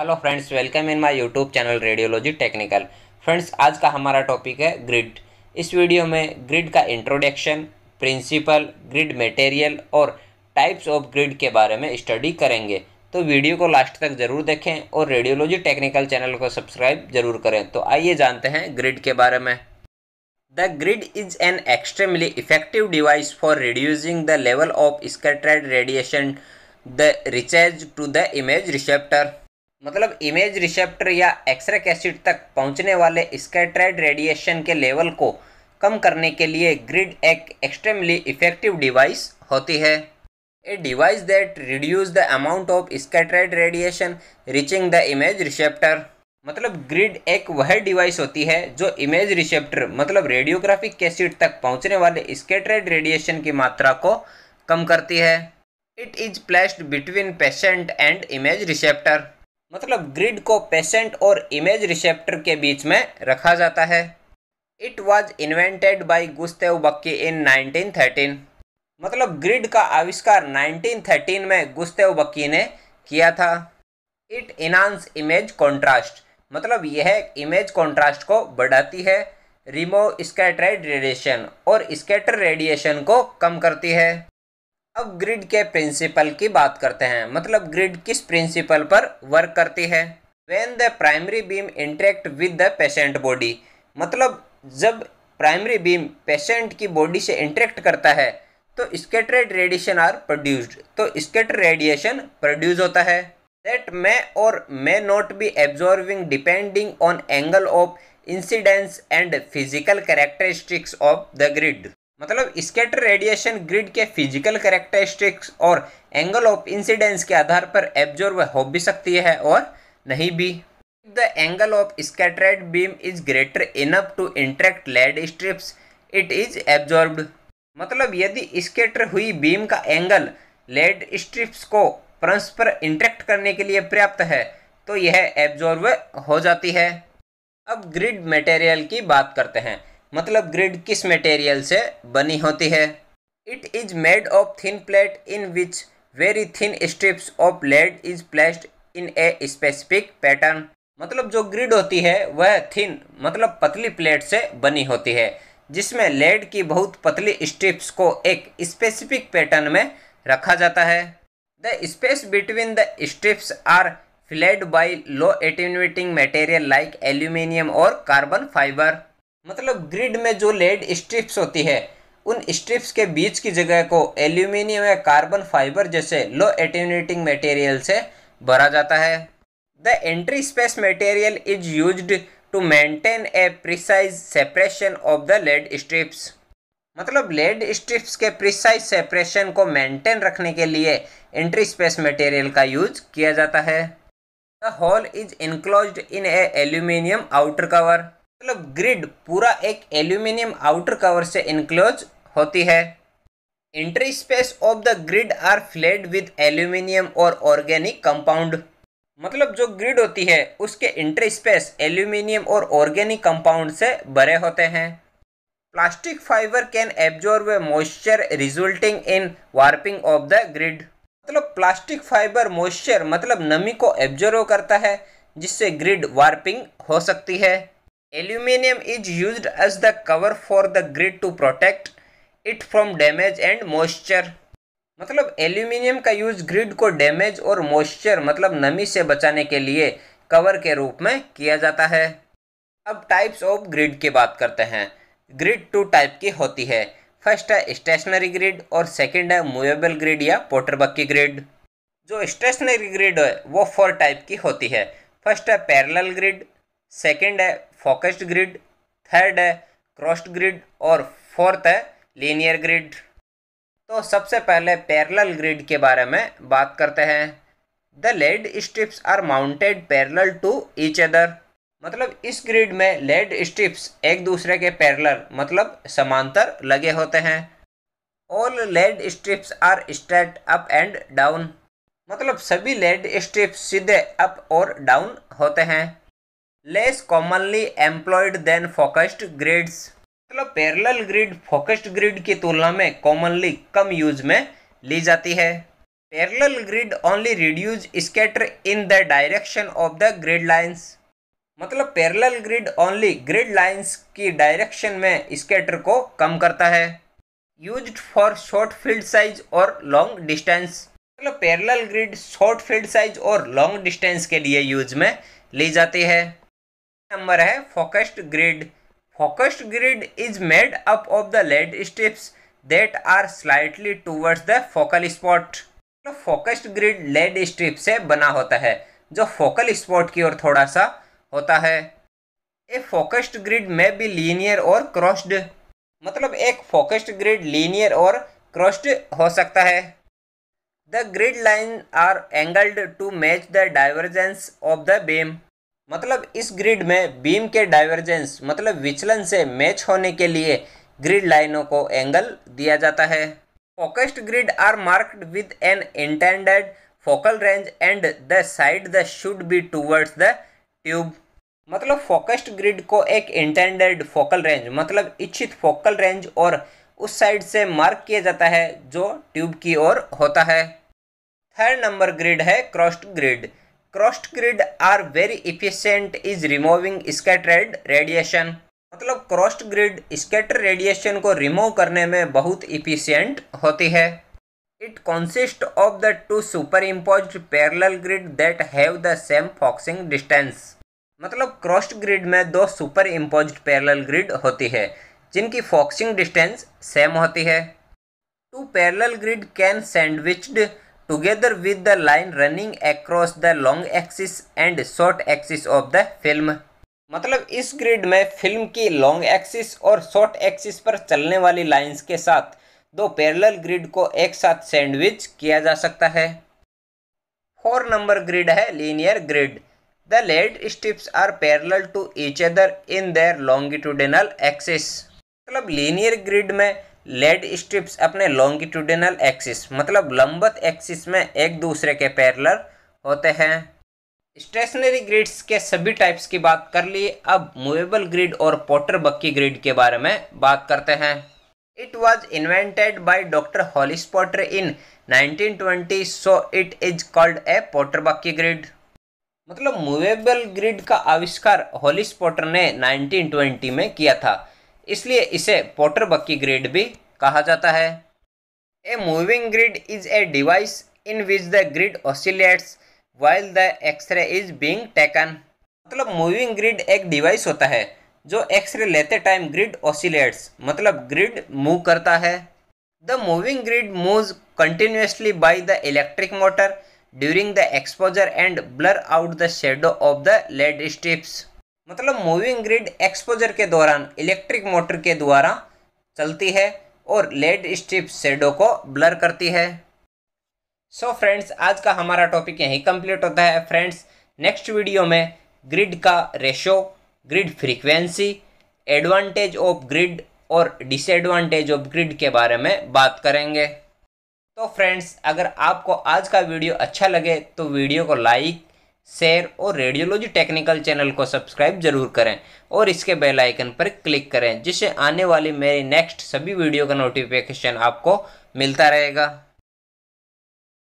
Hello friends welcome in my YouTube channel radiology technical friends आज का हमारा topic है ग्रिड इस वीडियो में ग्रिड का इंट्रोडक्शन प्रिंसिपल ग्रिड मटेरियल और टाइप्स ऑफ ग्रिड के बारे में स्टडी करेंगे तो वीडियो को लास्ट तक ज़रूर देखें और रेडियोलॉजी टेक्निकल चैनल को सब्सक्राइब जरूर करें तो आइए जानते हैं ग्रिड के बारे में the grid is an extremely effective device for reducing the level of scattered radiation the recharge to the image receptor मतलब इमेज रिसेप्टर या एक्सरे कैसिड तक पहुंचने वाले स्कैट्राइड रेडिएशन के लेवल को कम करने के लिए ग्रिड एक एक्सट्रीमली इफेक्टिव डिवाइस होती है a device that reduce the amount of scattered radiation reaching the image receptor मतलब ग्रिड एक वह डिवाइस होती है जो इमेज रिसेप्टर मतलब रेडियोग्राफिक कैसिड तक पहुँचने वाले स्कैटर्ड रेडिएशन की मात्रा को कम करती है it is placed between patient and image receptor मतलब ग्रिड को पेशेंट और इमेज रिसेप्टर के बीच में रखा जाता है it was invented by Gustave Bucky in 1913 मतलब ग्रिड का आविष्कार 1913 में गुस्तेव बक्की ने किया था इट इनांस इमेज कॉन्ट्रास्ट मतलब यह इमेज कॉन्ट्रास्ट को बढ़ाती है रिमो स्कैटरेड रेडिएशन और स्केटर रेडिएशन को कम करती है अब ग्रिड के प्रिंसिपल की बात करते हैं मतलब ग्रिड किस प्रिंसिपल पर वर्क करती है when the primary beam interact with the patient body मतलब जब प्राइमरी बीम पेशेंट की बॉडी से इंटरेक्ट करता है तो स्केटरेड रेडिएशन आर प्रोड्यूस्ड तो स्केटर रेडिएशन प्रोड्यूस होता है दैट मे और may not be absorbing depending on angle of incidence and physical characteristics of the grid मतलब स्केटर रेडिएशन ग्रिड के फिजिकल करेक्टरिस्टिक्स और एंगल ऑफ इंसिडेंस के आधार पर एब्जॉर्व हो भी सकती है और नहीं भी the angle of scattered beam is greater enough to interact lead strips it is absorbed मतलब यदि स्केटर हुई बीम का एंगल लेड स्ट्रिप्स को परस्पर इंट्रैक्ट करने के लिए पर्याप्त है तो यह एब्जॉर्व हो जाती है अब ग्रिड मटेरियल की बात करते हैं मतलब ग्रिड किस मटेरियल से बनी होती है it is made of thin plate in which very thin strips of lead is placed in a specific pattern मतलब जो ग्रिड होती है वह थिन मतलब पतली प्लेट से बनी होती है जिसमें लेड की बहुत पतली स्ट्रिप्स को एक स्पेसिफिक पैटर्न में रखा जाता है the space between the strips are filled by low attenuating material like aluminium और कार्बन फाइबर मतलब ग्रिड में जो लेड स्ट्रिप्स होती है उन स्ट्रिप्स के बीच की जगह को एल्यूमिनियम या कार्बन फाइबर जैसे लो एटिनेटिंग मटेरियल से भरा जाता है the entry space material is use to maintain a precise separation of the lead strips मतलब लेड स्ट्रिप्स के प्रिसाइज सेपरेशन को मेंटेन रखने के लिए एंट्री स्पेस मटेरियल का यूज किया जाता है the whole is enclose in a aluminium outer cover मतलब ग्रिड पूरा एक एल्यूमिनियम आउटर कवर से इनक्लोज होती है entry space of the grid are filled with aluminium और ऑर्गेनिक कंपाउंड मतलब जो ग्रिड होती है उसके एंट्री स्पेस एल्यूमिनियम और ऑर्गेनिक कंपाउंड से भरे होते हैं plastic fibre can absorb moisture resulting in warping of the grid मतलब प्लास्टिक फाइबर मॉइस्चर मतलब नमी को एब्जॉर्व करता है जिससे ग्रिड वार्पिंग हो सकती है aluminium is used as the cover for the grid to protect it from damage and moisture. मतलब एल्यूमिनियम का यूज ग्रिड को डैमेज और मॉइस्चर मतलब नमी से बचाने के लिए कवर के रूप में किया जाता है अब टाइप्स ऑफ ग्रिड की बात करते हैं ग्रिड टू टाइप की होती है फर्स्ट है स्टेशनरी ग्रिड और सेकंड है मूवेबल ग्रिड या पोटरबक की ग्रिड जो स्टेशनरी ग्रिड है वो फोर टाइप की होती है फर्स्ट है पैरेलल ग्रिड सेकंड है फोकस्ड ग्रिड थर्ड है क्रॉस्ड ग्रिड और फोर्थ है लीनियर ग्रिड तो सबसे पहले पैरेलल ग्रिड के बारे में बात करते हैं the lead strips are mounted parallel to each other मतलब इस ग्रिड में लेड स्ट्रिप्स एक दूसरे के पैरेलल मतलब समांतर लगे होते हैं all lead strips are straight up and down मतलब सभी लेड स्ट्रिप्स सीधे अप और डाउन होते हैं less commonly employed than focused grids मतलब पैरेलल ग्रिड फोकस्ड ग्रिड की तुलना में कॉमनली कम यूज में ली जाती है parallel grid only reduce scatter in the direction of the grid lines मतलब parallel grid only grid lines की डायरेक्शन में स्कैटर को कम करता है use for short field size और लॉन्ग डिस्टेंस मतलब parallel grid short field size और लॉन्ग डिस्टेंस के लिए यूज में ली जाती है नंबर है focused grid focused grid is made up of the lead strips that are slightly towards the focal spot तो फोकस्ड ग्रिड लेड स्ट्रिप से बना होता है जो फोकल स्पॉट की ओर थोड़ा सा होता है ए फोकस्ड ग्रिड में भी लीनियर और क्रॉस्ड मतलब एक फोकस्ड ग्रिड लीनियर और क्रॉस्ड हो सकता है the grid line are angled to match the divergence of the beam मतलब इस ग्रिड में बीम के डाइवर्जेंस मतलब विचलन से मैच होने के लिए ग्रिड लाइनों को एंगल दिया जाता है focused grid are marked with an intended focal range and the side the should be towards the tube मतलब फोकस्ड ग्रिड को एक इंटेंडेड फोकल रेंज मतलब इच्छित फोकल रेंज और उस साइड से मार्क किया जाता है जो ट्यूब की ओर होता है थर्ड नंबर ग्रिड है crossed grid crossed grid are very efficient is removing scattered radiation मतलब क्रॉस्ट ग्रिड स्कैटर रेडिएशन को रिमूव करने में बहुत इफिशियंट होती है it consist of the two superimpose parallel grid that have the same focusing distance मतलब crossed grid में दो सुपर इम्पोज पैरल ग्रिड होती है जिनकी फॉक्सिंग डिस्टेंस सेम होती है two parallel grid can sandwiched together with the line running across the long axis and short axis of the film मतलब इस ग्रिड में फिल्म की लॉन्ग एक्सिस और शॉर्ट एक्सिस पर चलने वाली लाइंस के साथ दो पैरेलल ग्रिड को एक साथ सैंडविच किया जा सकता है फोर नंबर ग्रिड है linear grid the lead strips are parallel to each other in their longitudinal axis मतलब लीनियर ग्रिड में लेड स्ट्रिप्स अपने लॉन्गिट्यूडिनल एक्सिस मतलब लंबत एक्सिस में एक दूसरे के पैरलर होते हैं स्टेशनरी ग्रिड्स के सभी टाइप्स की बात कर ली अब मूवेबल ग्रिड और पोटर बक्की ग्रिड के बारे में बात करते हैं it was invented by doctor Hollis Potter in 1920 so it is called a Potter Bucky grid मतलब मूवेबल ग्रिड का आविष्कार हॉलिस पॉटर ने 1920 में किया था इसलिए इसे पोटर बक्की ग्रिड भी कहा जाता है a moving grid is a device in which the grid oscillates while the x-ray is being taken मतलब मूविंग ग्रिड एक डिवाइस होता है जो एक्सरे लेते टाइम ग्रिड ऑसिलेट्स मतलब ग्रिड मूव करता है the moving grid move continuously by the electric motor during the exposure and blur out the shadow of the lead strips मतलब मूविंग ग्रिड एक्सपोजर के दौरान इलेक्ट्रिक मोटर के द्वारा चलती है और लेड स्ट्रिप शेडो को ब्लर करती है सो so फ्रेंड्स आज का हमारा टॉपिक यहीं कंप्लीट होता है फ्रेंड्स नेक्स्ट वीडियो में ग्रिड का ratio grid frequency advantage of grid और डिसएडवांटेज ऑफ ग्रिड के बारे में बात करेंगे तो फ्रेंड्स अगर आपको आज का वीडियो अच्छा लगे तो वीडियो को लाइक शेयर और रेडियोलॉजी टेक्निकल चैनल को सब्सक्राइब जरूर करें और इसके बेल आइकन पर क्लिक करें जिससे आने वाली मेरी नेक्स्ट सभी वीडियो का नोटिफिकेशन आपको मिलता रहेगा